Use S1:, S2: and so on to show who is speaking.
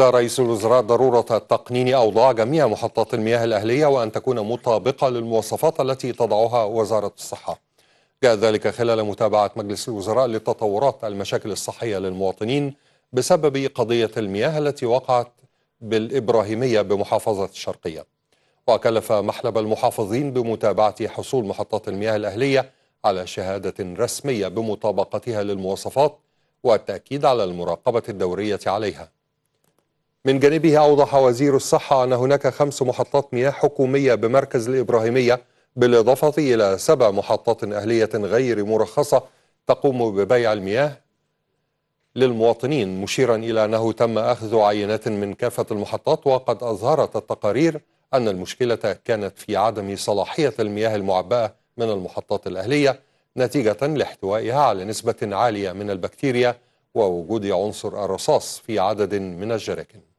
S1: رئيس الوزراء ضرورة تقنين أوضاع جميع محطات المياه الأهلية وأن تكون مطابقة للمواصفات التي تضعها وزارة الصحة جاء ذلك خلال متابعة مجلس الوزراء لتطورات المشاكل الصحية للمواطنين بسبب قضية المياه التي وقعت بالإبراهيمية بمحافظة الشرقية وكلف محلب المحافظين بمتابعة حصول محطات المياه الأهلية على شهادة رسمية بمطابقتها للمواصفات والتأكيد على المراقبة الدورية عليها من جانبه أوضح وزير الصحة أن هناك خمس محطات مياه حكومية بمركز الإبراهيمية بالإضافة إلى سبع محطات أهلية غير مرخصة تقوم ببيع المياه للمواطنين مشيرا إلى أنه تم أخذ عينات من كافة المحطات وقد أظهرت التقارير أن المشكلة كانت في عدم صلاحية المياه المعبأة من المحطات الأهلية نتيجة لاحتوائها على نسبة عالية من البكتيريا ووجود عنصر الرصاص في عدد من الجراكن